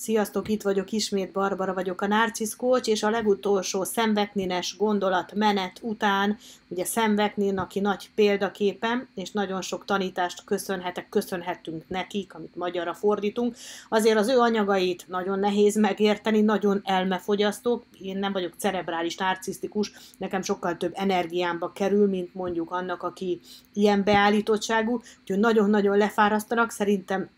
Sziasztok, itt vagyok, ismét Barbara vagyok, a Narcisz Coach, és a legutolsó szemveknines menet után, ugye szemveknén, aki nagy példaképem, és nagyon sok tanítást köszönhetek, köszönhetünk nekik, amit magyarra fordítunk, azért az ő anyagait nagyon nehéz megérteni, nagyon elmefogyasztó, én nem vagyok cerebrális, narcisztikus, nekem sokkal több energiámba kerül, mint mondjuk annak, aki ilyen beállítottságú, úgyhogy nagyon-nagyon lefárasztanak, szerintem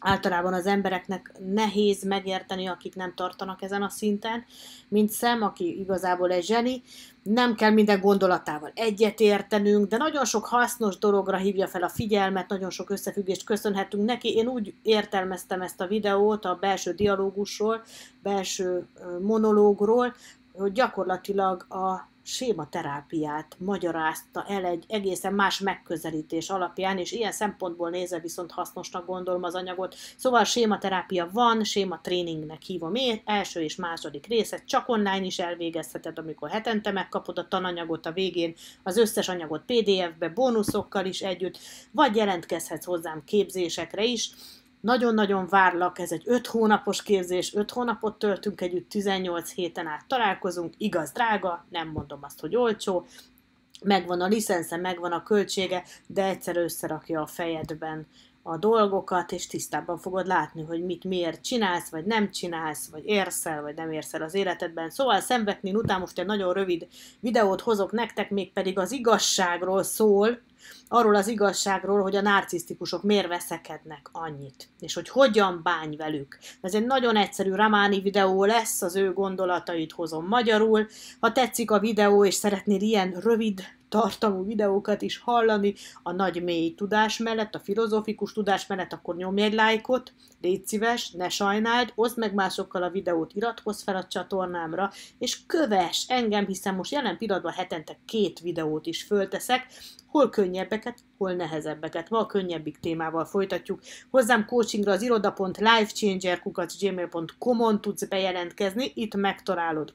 általában az embereknek nehéz megérteni, akik nem tartanak ezen a szinten, mint szem, aki igazából egy zseni, nem kell minden gondolatával egyet értenünk, de nagyon sok hasznos dologra hívja fel a figyelmet, nagyon sok összefüggést köszönhetünk neki. Én úgy értelmeztem ezt a videót a belső dialógusról, belső monológról, hogy gyakorlatilag a sématerápiát magyarázta el egy egészen más megközelítés alapján, és ilyen szempontból nézve viszont hasznosnak gondolom az anyagot. Szóval sématerápia van, sématréningnek hívom én, első és második része, csak online is elvégezheted, amikor hetente megkapod a tananyagot a végén, az összes anyagot PDF-be, bónuszokkal is együtt, vagy jelentkezhetsz hozzám képzésekre is, nagyon-nagyon várlak, ez egy 5 hónapos képzés, 5 hónapot töltünk együtt, 18 héten át találkozunk, igaz, drága, nem mondom azt, hogy olcsó, megvan a licensze, megvan a költsége, de egyszer összerakja a fejedben a dolgokat, és tisztában fogod látni, hogy mit miért csinálsz, vagy nem csinálsz, vagy érsz el, vagy nem érsz el az életedben. Szóval szenvedni után most egy nagyon rövid videót hozok nektek, mégpedig az igazságról szól, arról az igazságról, hogy a narcisztikusok miért veszekednek annyit, és hogy hogyan bánj velük. Ez egy nagyon egyszerű Ramáni videó lesz, az ő gondolatait hozom magyarul. Ha tetszik a videó, és szeretnél ilyen rövid tartalmú videókat is hallani, a nagy mély tudás mellett, a filozófikus tudás mellett, akkor nyomj egy lájkot, légy szíves, ne sajnáld, oszd meg másokkal a videót, iratkozz fel a csatornámra, és kövess engem, hiszen most jelen pillanatban hetente két videót is fölteszek, hol könnyebbeket, hol nehezebbeket. Ma a könnyebbik témával folytatjuk. Hozzám coachingra az irodalifechangergmailcom on tudsz bejelentkezni, itt megtalálod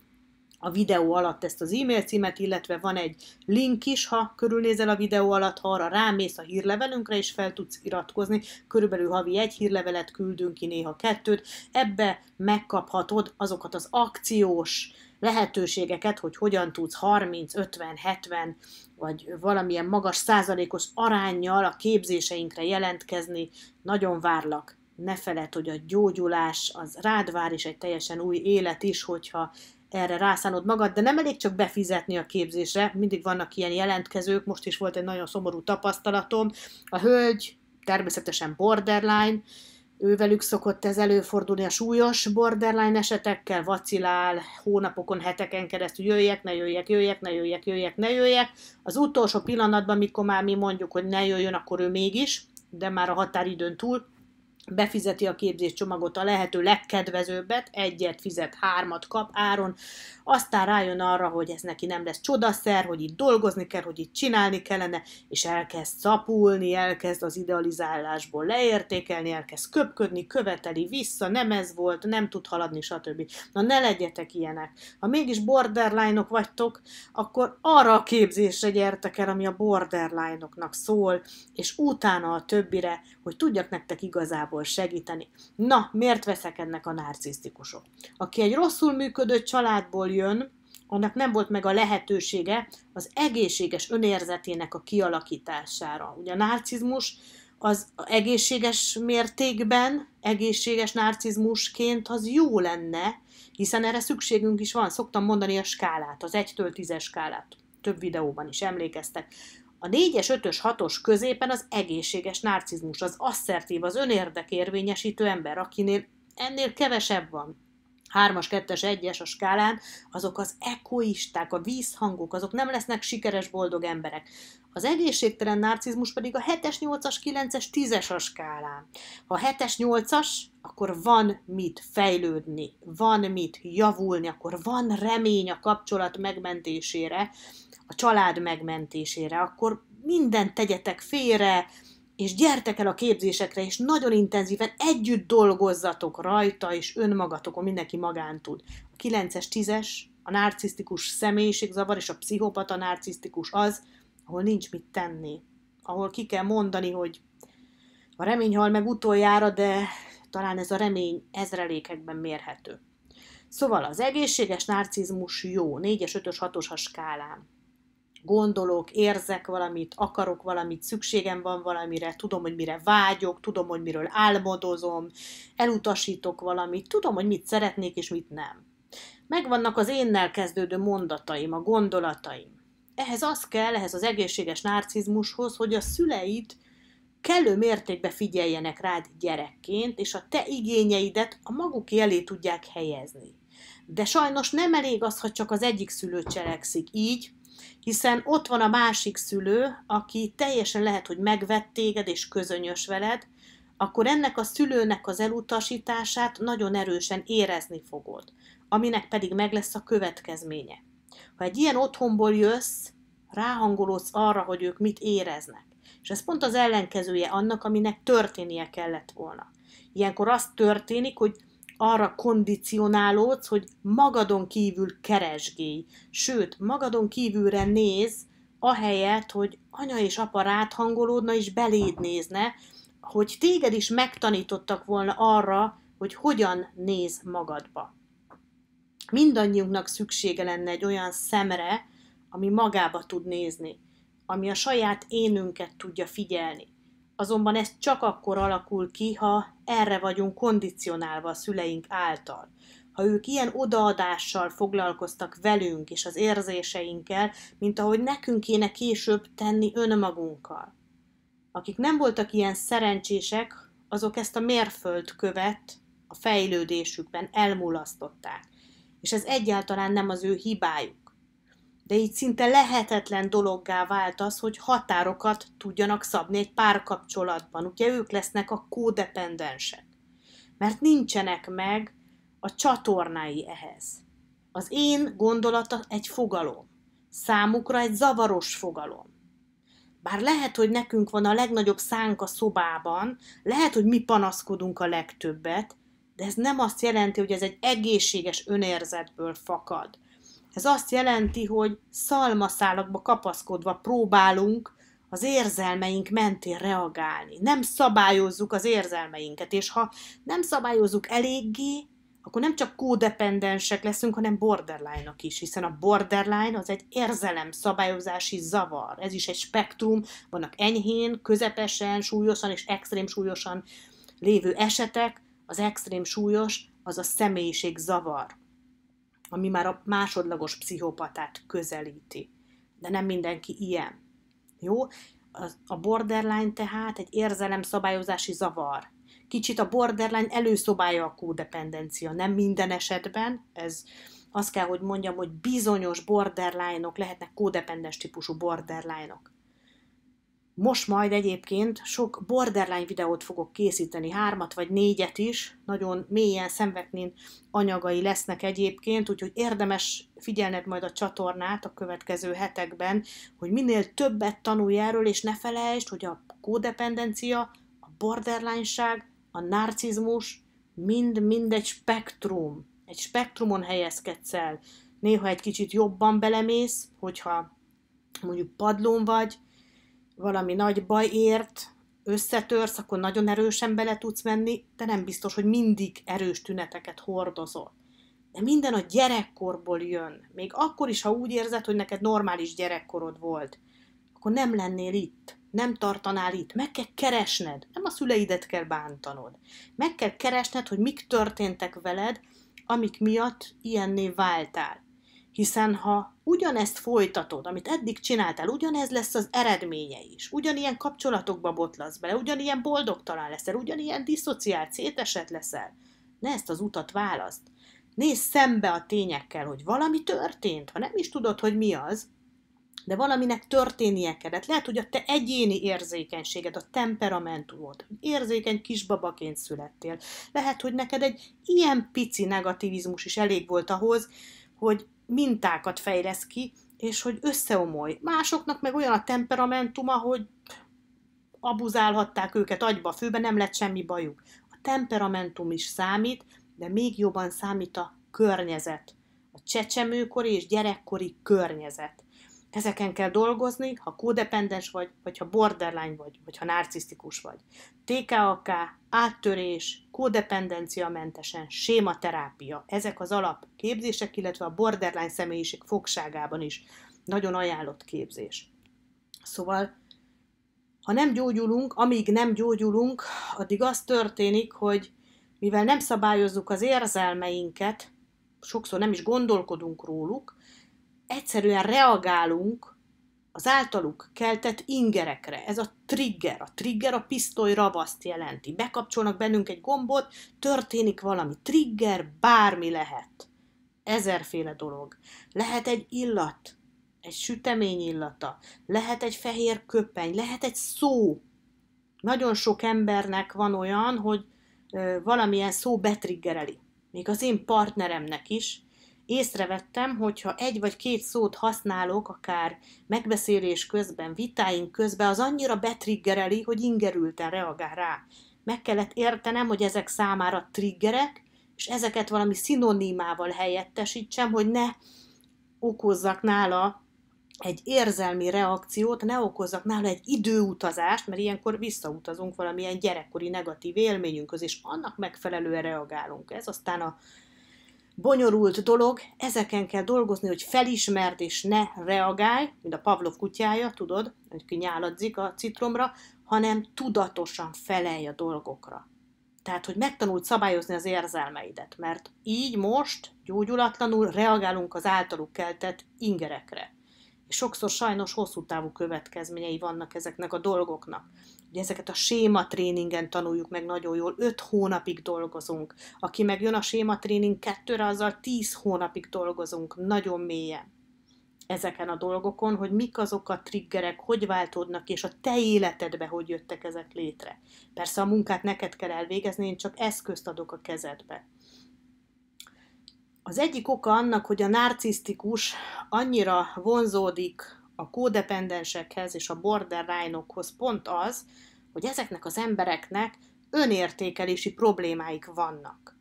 a videó alatt ezt az e-mail címet, illetve van egy link is, ha körülnézel a videó alatt, ha arra rámész a hírlevelünkre, és fel tudsz iratkozni. Körülbelül havi egy hírlevelet küldünk ki, néha kettőt. Ebbe megkaphatod azokat az akciós lehetőségeket, hogy hogyan tudsz 30, 50, 70 vagy valamilyen magas százalékos arányjal a képzéseinkre jelentkezni. Nagyon várlak. Ne feled, hogy a gyógyulás az rád vár, és egy teljesen új élet is, hogyha erre rászánod magad, de nem elég csak befizetni a képzésre, mindig vannak ilyen jelentkezők, most is volt egy nagyon szomorú tapasztalatom, a hölgy, természetesen borderline, ővelük szokott ez előfordulni a súlyos borderline esetekkel, vacilál, hónapokon, heteken keresztül jöjjek, ne jöjjek, jöjjek, ne jöjjek, jöjjek, ne jöjjek. Az utolsó pillanatban, mikor már mi mondjuk, hogy ne jöjjön, akkor ő mégis, de már a határidőn túl, befizeti a képzés csomagot a lehető legkedvezőbbet, egyet fizet, hármat kap áron, aztán rájön arra, hogy ez neki nem lesz csodaszer, hogy itt dolgozni kell, hogy itt csinálni kellene, és elkezd szapulni, elkezd az idealizálásból leértékelni, elkezd köpködni, követeli vissza, nem ez volt, nem tud haladni, stb. Na ne legyetek ilyenek. Ha mégis borderline-ok vagytok, akkor arra a képzésre gyertek el, ami a borderline-oknak szól, és utána a többire, hogy tudjak nektek igazából igazából segíteni. Na, miért ennek a narcisztikusok? Aki egy rosszul működő családból jön, annak nem volt meg a lehetősége az egészséges önérzetének a kialakítására. Ugye a narcizmus az egészséges mértékben, egészséges narcizmusként az jó lenne, hiszen erre szükségünk is van. Szoktam mondani a skálát, az 1-től 10-es skálát. Több videóban is emlékeztek. A 4-es, 5-ös, 6-os középen az egészséges narcizmus, az asszertív, az önérdekérvényesítő ember, akinél ennél kevesebb van. 3-as, 2-es, 1-es a skálán, azok az ekoisták, a vízhangok, azok nem lesznek sikeres, boldog emberek. Az egészségtelen narcizmus pedig a 7-es, 8-as, 9-es, 10-es a skálán. Ha 7-es, 8-as, akkor van mit fejlődni, van mit javulni, akkor van remény a kapcsolat megmentésére, a család megmentésére, akkor mindent tegyetek félre, és gyertek el a képzésekre, és nagyon intenzíven együtt dolgozzatok rajta, és önmagatokon mindenki magán tud. A 9-es, 10-es, a narcisztikus személyiségzavar és a pszichopata narcisztikus az, ahol nincs mit tenni. Ahol ki kell mondani, hogy a remény hal meg utoljára, de talán ez a remény ezrelékekben mérhető. Szóval az egészséges narcizmus jó, 4-es, 5-ös, 6-os skálán gondolok, érzek valamit, akarok valamit, szükségem van valamire, tudom, hogy mire vágyok, tudom, hogy miről álmodozom, elutasítok valamit, tudom, hogy mit szeretnék és mit nem. Megvannak az énnel kezdődő mondataim, a gondolataim. Ehhez az kell, ehhez az egészséges narcizmushoz, hogy a szüleid kellő mértékben figyeljenek rád gyerekként, és a te igényeidet a maguk elé tudják helyezni. De sajnos nem elég az, ha csak az egyik szülő cselekszik így, hiszen ott van a másik szülő, aki teljesen lehet, hogy megvett téged és közönyös veled, akkor ennek a szülőnek az elutasítását nagyon erősen érezni fogod, aminek pedig meg lesz a következménye. Ha egy ilyen otthonból jössz, ráhangolódsz arra, hogy ők mit éreznek. És ez pont az ellenkezője annak, aminek történnie kellett volna. Ilyenkor az történik, hogy arra kondicionálódsz, hogy magadon kívül keresgélj. Sőt, magadon kívülre néz, ahelyett, hogy anya és apa rád hangolódna és beléd nézne, hogy téged is megtanítottak volna arra, hogy hogyan néz magadba. Mindannyiunknak szüksége lenne egy olyan szemre, ami magába tud nézni, ami a saját énünket tudja figyelni. Azonban ez csak akkor alakul ki, ha erre vagyunk kondicionálva a szüleink által. Ha ők ilyen odaadással foglalkoztak velünk és az érzéseinkkel, mint ahogy nekünk kéne később tenni önmagunkkal. Akik nem voltak ilyen szerencsések, azok ezt a mérföldkövet a fejlődésükben elmulasztották. És ez egyáltalán nem az ő hibájuk de így szinte lehetetlen dologgá vált az, hogy határokat tudjanak szabni egy párkapcsolatban. Ugye ők lesznek a kódependensek, mert nincsenek meg a csatornái ehhez. Az én gondolata egy fogalom, számukra egy zavaros fogalom. Bár lehet, hogy nekünk van a legnagyobb szánk a szobában, lehet, hogy mi panaszkodunk a legtöbbet, de ez nem azt jelenti, hogy ez egy egészséges önérzetből fakad ez azt jelenti, hogy szalmaszálakba kapaszkodva próbálunk az érzelmeink mentén reagálni. Nem szabályozzuk az érzelmeinket, és ha nem szabályozzuk eléggé, akkor nem csak kódependensek leszünk, hanem borderline-ok is, hiszen a borderline az egy érzelem szabályozási zavar. Ez is egy spektrum, vannak enyhén, közepesen, súlyosan és extrém súlyosan lévő esetek. Az extrém súlyos az a személyiség zavar ami már a másodlagos pszichopatát közelíti. De nem mindenki ilyen. Jó? A borderline tehát egy érzelemszabályozási zavar. Kicsit a borderline előszobája a kódependencia, nem minden esetben, ez azt kell, hogy mondjam, hogy bizonyos borderline-ok lehetnek kódependens típusú borderline-ok. Most majd egyébként sok borderline videót fogok készíteni, hármat vagy négyet is, nagyon mélyen szemvetnén anyagai lesznek egyébként, úgyhogy érdemes figyelned majd a csatornát a következő hetekben, hogy minél többet tanulj erről, és ne felejtsd, hogy a kódependencia, a borderlineság, a narcizmus mind-mind egy spektrum. Egy spektrumon helyezkedsz el. Néha egy kicsit jobban belemész, hogyha mondjuk padlón vagy, valami nagy baj ért, összetörsz, akkor nagyon erősen bele tudsz menni, de nem biztos, hogy mindig erős tüneteket hordozol. De minden a gyerekkorból jön. Még akkor is, ha úgy érzed, hogy neked normális gyerekkorod volt, akkor nem lennél itt, nem tartanál itt. Meg kell keresned, nem a szüleidet kell bántanod. Meg kell keresned, hogy mik történtek veled, amik miatt ilyenné váltál. Hiszen ha ugyanezt folytatod, amit eddig csináltál, ugyanez lesz az eredménye is. Ugyanilyen kapcsolatokba botlasz bele, ugyanilyen boldogtalan leszel, ugyanilyen diszociált, szétesett leszel. Ne ezt az utat választ. Nézz szembe a tényekkel, hogy valami történt, ha nem is tudod, hogy mi az, de valaminek történnie kellett. Lehet, hogy a te egyéni érzékenységed, a temperamentumod, érzékeny kisbabaként születtél. Lehet, hogy neked egy ilyen pici negativizmus is elég volt ahhoz, hogy mintákat fejlesz ki, és hogy összeomolj. Másoknak meg olyan a temperamentuma, hogy abuzálhatták őket agyba, főben nem lett semmi bajuk. A temperamentum is számít, de még jobban számít a környezet. A csecsemőkori és gyerekkori környezet. Ezeken kell dolgozni, ha kódependens vagy, vagy ha borderline vagy, vagy ha narcisztikus vagy. TKAK, áttörés, kódependencia mentesen, sématerápia, ezek az alapképzések, illetve a borderline személyiség fogságában is nagyon ajánlott képzés. Szóval, ha nem gyógyulunk, amíg nem gyógyulunk, addig az történik, hogy mivel nem szabályozzuk az érzelmeinket, sokszor nem is gondolkodunk róluk, egyszerűen reagálunk az általuk keltett ingerekre. Ez a trigger. A trigger a pisztoly ravaszt jelenti. Bekapcsolnak bennünk egy gombot, történik valami. Trigger bármi lehet. Ezerféle dolog. Lehet egy illat, egy sütemény illata, lehet egy fehér köpeny, lehet egy szó. Nagyon sok embernek van olyan, hogy valamilyen szó betriggereli. Még az én partneremnek is, észrevettem, hogyha egy vagy két szót használok, akár megbeszélés közben, vitáink közben, az annyira betriggereli, hogy ingerülten reagál rá. Meg kellett értenem, hogy ezek számára triggerek, és ezeket valami szinonimával helyettesítsem, hogy ne okozzak nála egy érzelmi reakciót, ne okozzak nála egy időutazást, mert ilyenkor visszautazunk valamilyen gyerekkori negatív élményünkhöz, és annak megfelelően reagálunk. Ez aztán a bonyolult dolog, ezeken kell dolgozni, hogy felismerd és ne reagálj, mint a Pavlov kutyája, tudod, hogy kinyáladzik a citromra, hanem tudatosan felelj a dolgokra. Tehát, hogy megtanult szabályozni az érzelmeidet, mert így most gyógyulatlanul reagálunk az általuk keltett ingerekre. És sokszor sajnos hosszú távú következményei vannak ezeknek a dolgoknak hogy ezeket a séma tréningen tanuljuk meg nagyon jól, 5 hónapig dolgozunk. Aki meg jön a séma tréning kettőre, azzal 10 hónapig dolgozunk, nagyon mélyen ezeken a dolgokon, hogy mik azok a triggerek, hogy váltódnak, és a te életedbe hogy jöttek ezek létre. Persze a munkát neked kell elvégezni, én csak eszközt adok a kezedbe. Az egyik oka annak, hogy a narcisztikus annyira vonzódik a kódependensekhez és a borderline pont az, hogy ezeknek az embereknek önértékelési problémáik vannak.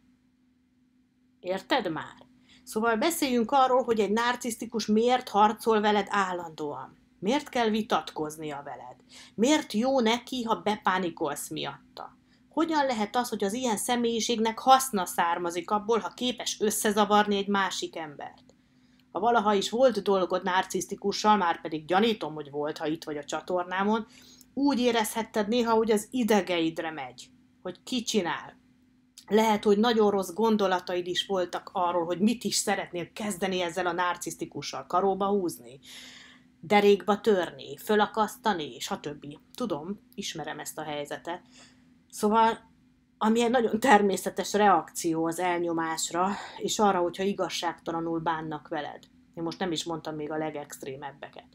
Érted már? Szóval beszéljünk arról, hogy egy narcisztikus miért harcol veled állandóan. Miért kell vitatkoznia veled? Miért jó neki, ha bepánikolsz miatta? Hogyan lehet az, hogy az ilyen személyiségnek haszna származik abból, ha képes összezavarni egy másik embert? Ha valaha is volt dolgod narcisztikussal, már pedig gyanítom, hogy volt, ha itt vagy a csatornámon, úgy érezhetted néha, hogy az idegeidre megy, hogy ki csinál. Lehet, hogy nagyon rossz gondolataid is voltak arról, hogy mit is szeretnél kezdeni ezzel a narcisztikussal, karóba húzni, derékba törni, fölakasztani, stb. Tudom, ismerem ezt a helyzetet. Szóval ami egy nagyon természetes reakció az elnyomásra, és arra, hogyha igazságtalanul bánnak veled. Én most nem is mondtam még a legextrémebbeket.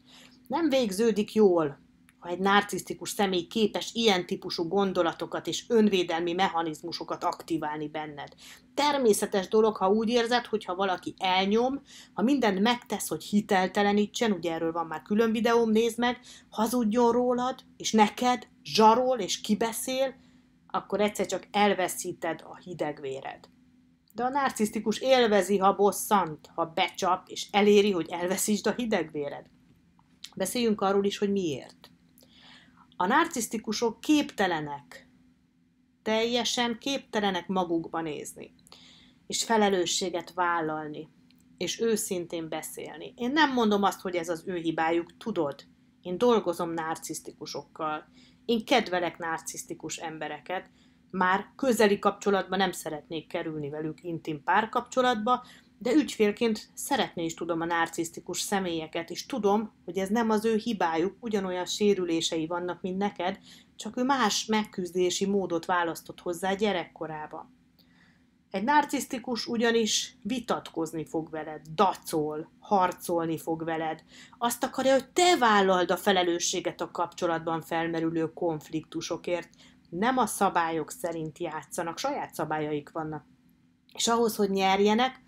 Nem végződik jól, ha egy narcisztikus személy képes ilyen típusú gondolatokat és önvédelmi mechanizmusokat aktiválni benned. Természetes dolog, ha úgy érzed, hogy ha valaki elnyom, ha mindent megtesz, hogy hiteltelenítsen, ugye erről van már külön videóm, nézd meg, hazudjon rólad, és neked zsarol és kibeszél, akkor egyszer csak elveszíted a hidegvéred. De a narcisztikus élvezi, ha bosszant, ha becsap, és eléri, hogy elveszítsd a hidegvéred. Beszéljünk arról is, hogy miért. A narcisztikusok képtelenek, teljesen képtelenek magukba nézni, és felelősséget vállalni, és őszintén beszélni. Én nem mondom azt, hogy ez az ő hibájuk, tudod. Én dolgozom narcisztikusokkal, én kedvelek narcisztikus embereket, már közeli kapcsolatban nem szeretnék kerülni velük intim párkapcsolatba, de ügyfélként szeretné is tudom a narcisztikus személyeket, és tudom, hogy ez nem az ő hibájuk, ugyanolyan sérülései vannak, mint neked, csak ő más megküzdési módot választott hozzá gyerekkorában. Egy narcisztikus ugyanis vitatkozni fog veled, dacol, harcolni fog veled. Azt akarja, hogy te vállald a felelősséget a kapcsolatban felmerülő konfliktusokért. Nem a szabályok szerint játszanak, saját szabályaik vannak. És ahhoz, hogy nyerjenek,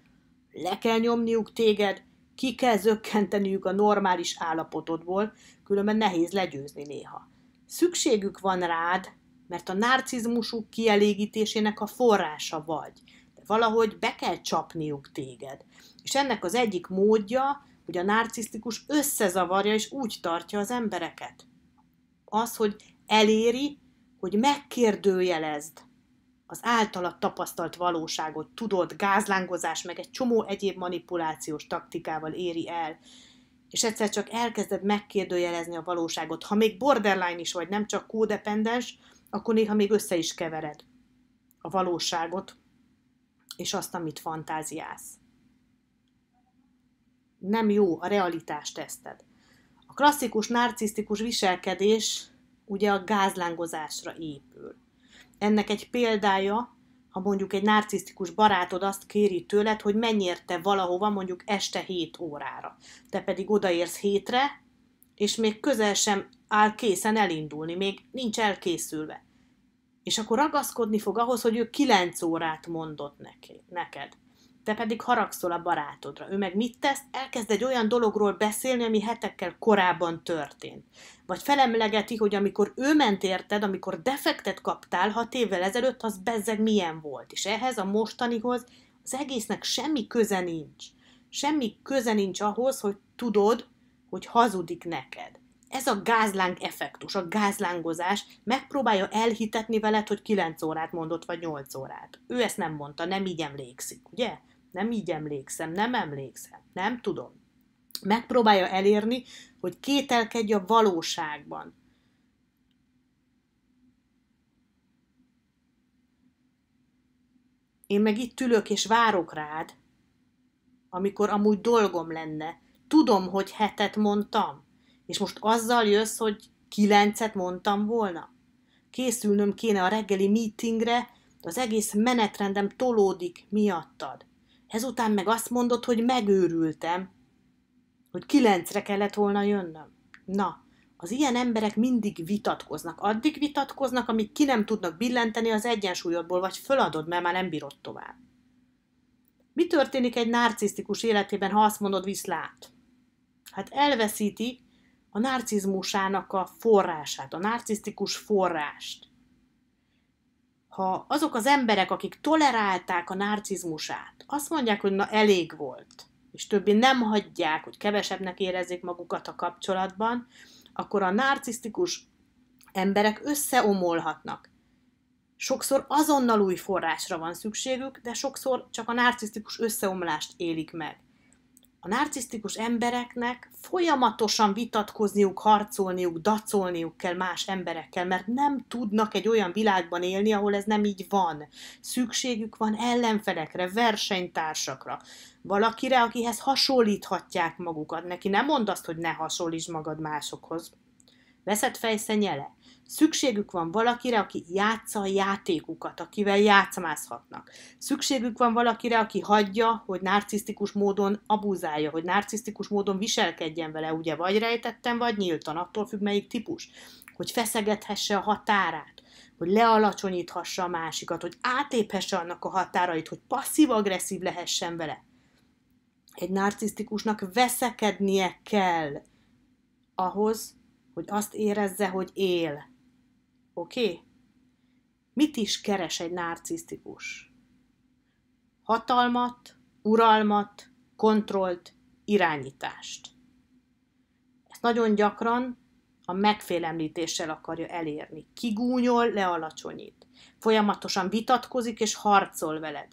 le kell nyomniuk téged, ki kell zökkenteniük a normális állapotodból, különben nehéz legyőzni néha. Szükségük van rád, mert a narcizmusuk kielégítésének a forrása vagy. De valahogy be kell csapniuk téged. És ennek az egyik módja, hogy a narcisztikus összezavarja és úgy tartja az embereket. Az, hogy eléri, hogy megkérdőjelezd az általat tapasztalt valóságot, tudod, gázlángozás, meg egy csomó egyéb manipulációs taktikával éri el, és egyszer csak elkezded megkérdőjelezni a valóságot. Ha még borderline is vagy, nem csak kódependens, akkor néha még össze is kevered a valóságot és azt, amit fantáziálsz. Nem jó, a realitást teszted. A klasszikus narcisztikus viselkedés ugye a gázlángozásra épül. Ennek egy példája, ha mondjuk egy narcisztikus barátod azt kéri tőled, hogy menj érte valahova mondjuk este 7 órára. Te pedig odaérsz hétre, és még közel sem áll készen elindulni, még nincs elkészülve. És akkor ragaszkodni fog ahhoz, hogy ő kilenc órát mondott neki, neked. Te pedig haragszol a barátodra. Ő meg mit tesz? Elkezd egy olyan dologról beszélni, ami hetekkel korábban történt. Vagy felemlegeti, hogy amikor ő ment érted, amikor defektet kaptál hat évvel ezelőtt, az bezzeg milyen volt. És ehhez a mostanihoz az egésznek semmi köze nincs. Semmi köze nincs ahhoz, hogy tudod, hogy hazudik neked ez a gázláng effektus, a gázlángozás megpróbálja elhitetni veled, hogy 9 órát mondott, vagy 8 órát. Ő ezt nem mondta, nem így emlékszik, ugye? Nem így emlékszem, nem emlékszem, nem tudom. Megpróbálja elérni, hogy kételkedj a valóságban. Én meg itt ülök és várok rád, amikor amúgy dolgom lenne. Tudom, hogy hetet mondtam és most azzal jössz, hogy kilencet mondtam volna? Készülnöm kéne a reggeli meetingre, de az egész menetrendem tolódik miattad. Ezután meg azt mondod, hogy megőrültem, hogy kilencre kellett volna jönnöm. Na, az ilyen emberek mindig vitatkoznak. Addig vitatkoznak, amíg ki nem tudnak billenteni az egyensúlyodból, vagy föladod, mert már nem bírod tovább. Mi történik egy narcisztikus életében, ha azt mondod viszlát? Hát elveszíti a narcizmusának a forrását, a narcisztikus forrást. Ha azok az emberek, akik tolerálták a narcizmusát, azt mondják, hogy na elég volt, és többi nem hagyják, hogy kevesebbnek érezzék magukat a kapcsolatban, akkor a narcisztikus emberek összeomolhatnak. Sokszor azonnal új forrásra van szükségük, de sokszor csak a narcisztikus összeomlást élik meg a narcisztikus embereknek folyamatosan vitatkozniuk, harcolniuk, dacolniuk kell más emberekkel, mert nem tudnak egy olyan világban élni, ahol ez nem így van. Szükségük van ellenfelekre, versenytársakra, valakire, akihez hasonlíthatják magukat. Neki nem mond azt, hogy ne hasonlíts magad másokhoz. Veszed fejszenyele? Szükségük van valakire, aki játsza a játékukat, akivel játszmázhatnak. Szükségük van valakire, aki hagyja, hogy narcisztikus módon abuzálja, hogy narcisztikus módon viselkedjen vele, ugye vagy rejtettem, vagy nyíltan, attól függ melyik típus. Hogy feszegethesse a határát, hogy lealacsonyíthassa a másikat, hogy átéphesse annak a határait, hogy passzív-agresszív lehessen vele. Egy narcisztikusnak veszekednie kell ahhoz, hogy azt érezze, hogy él, Oké? Okay? Mit is keres egy narcisztikus? Hatalmat, uralmat, kontrollt, irányítást. Ezt nagyon gyakran a megfélemlítéssel akarja elérni. Kigúnyol, lealacsonyít. Folyamatosan vitatkozik és harcol veled,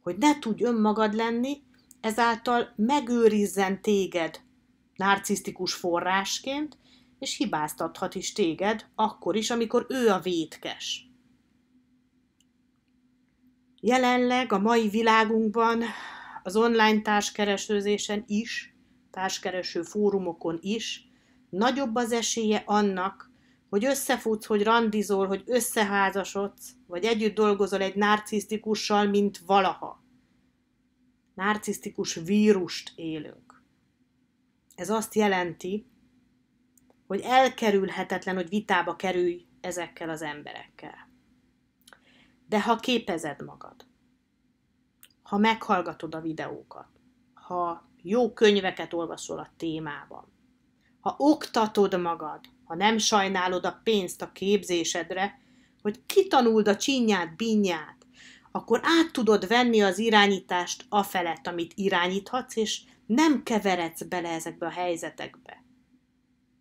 hogy ne tudj önmagad lenni, ezáltal megőrizzen téged narcisztikus forrásként, és hibáztathat is téged, akkor is, amikor ő a vétkes. Jelenleg a mai világunkban az online társkeresőzésen is, társkereső fórumokon is nagyobb az esélye annak, hogy összefutsz, hogy randizol, hogy összeházasodsz, vagy együtt dolgozol egy narcisztikussal, mint valaha. Narcisztikus vírust élünk. Ez azt jelenti, hogy elkerülhetetlen, hogy vitába kerülj ezekkel az emberekkel. De ha képezed magad, ha meghallgatod a videókat, ha jó könyveket olvasol a témában, ha oktatod magad, ha nem sajnálod a pénzt a képzésedre, hogy kitanuld a csinyát, binyát, akkor át tudod venni az irányítást afelett, amit irányíthatsz, és nem keveredsz bele ezekbe a helyzetekbe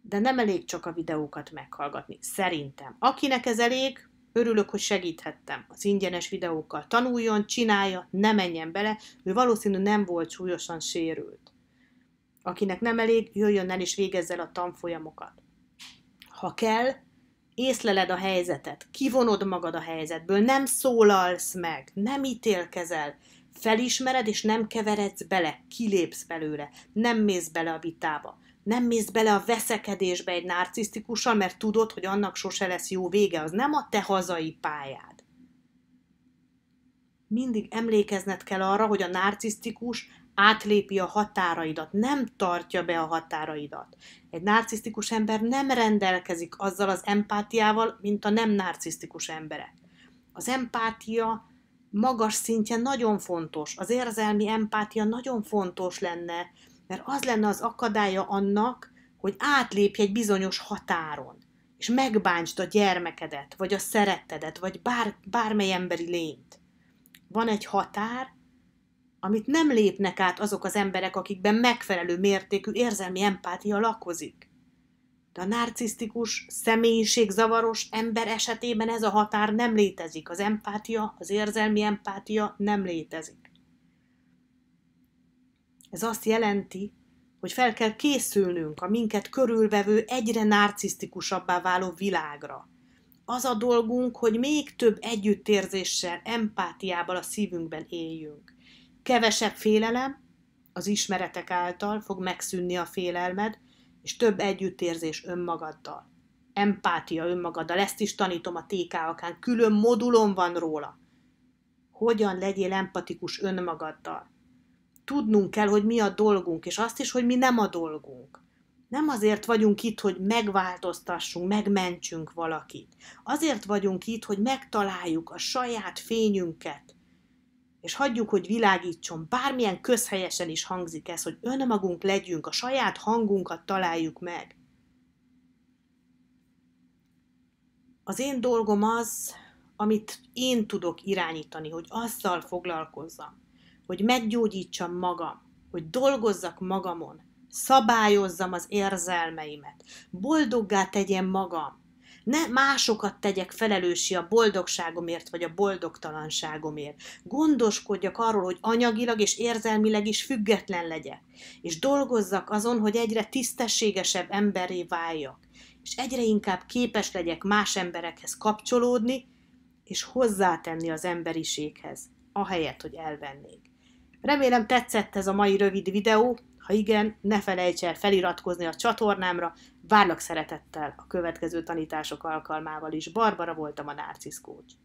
de nem elég csak a videókat meghallgatni, szerintem. Akinek ez elég, örülök, hogy segíthettem. Az ingyenes videókkal tanuljon, csinálja, ne menjen bele, ő valószínű nem volt súlyosan sérült. Akinek nem elég, jöjjön el és végezz el a tanfolyamokat. Ha kell, észleled a helyzetet, kivonod magad a helyzetből, nem szólalsz meg, nem ítélkezel, felismered és nem keveredsz bele, kilépsz belőle, nem mész bele a vitába nem mész bele a veszekedésbe egy narcisztikussal, mert tudod, hogy annak sose lesz jó vége, az nem a te hazai pályád. Mindig emlékezned kell arra, hogy a narcisztikus átlépi a határaidat, nem tartja be a határaidat. Egy narcisztikus ember nem rendelkezik azzal az empátiával, mint a nem narcisztikus emberek. Az empátia magas szintje nagyon fontos, az érzelmi empátia nagyon fontos lenne mert az lenne az akadálya annak, hogy átlépj egy bizonyos határon, és megbántsd a gyermekedet, vagy a szerettedet, vagy bár, bármely emberi lényt. Van egy határ, amit nem lépnek át azok az emberek, akikben megfelelő mértékű érzelmi empátia lakozik. De a narcisztikus, személyiségzavaros ember esetében ez a határ nem létezik. Az empátia, az érzelmi empátia nem létezik. Ez azt jelenti, hogy fel kell készülnünk a minket körülvevő egyre narcisztikusabbá váló világra. Az a dolgunk, hogy még több együttérzéssel, empátiával a szívünkben éljünk. Kevesebb félelem, az ismeretek által fog megszűnni a félelmed, és több együttérzés önmagaddal. Empátia önmagaddal, ezt is tanítom a tk n külön modulom van róla. Hogyan legyél empatikus önmagaddal? tudnunk kell, hogy mi a dolgunk, és azt is, hogy mi nem a dolgunk. Nem azért vagyunk itt, hogy megváltoztassunk, megmentsünk valakit. Azért vagyunk itt, hogy megtaláljuk a saját fényünket, és hagyjuk, hogy világítson, bármilyen közhelyesen is hangzik ez, hogy önmagunk legyünk, a saját hangunkat találjuk meg. Az én dolgom az, amit én tudok irányítani, hogy azzal foglalkozzam hogy meggyógyítsam magam, hogy dolgozzak magamon, szabályozzam az érzelmeimet, boldoggá tegyem magam, ne másokat tegyek felelősi a boldogságomért vagy a boldogtalanságomért. Gondoskodjak arról, hogy anyagilag és érzelmileg is független legyek, és dolgozzak azon, hogy egyre tisztességesebb emberré váljak, és egyre inkább képes legyek más emberekhez kapcsolódni, és hozzátenni az emberiséghez, ahelyett, hogy elvennék. Remélem tetszett ez a mai rövid videó, ha igen, ne felejts el feliratkozni a csatornámra, várlak szeretettel a következő tanítások alkalmával is. Barbara voltam a Narcisz Coach.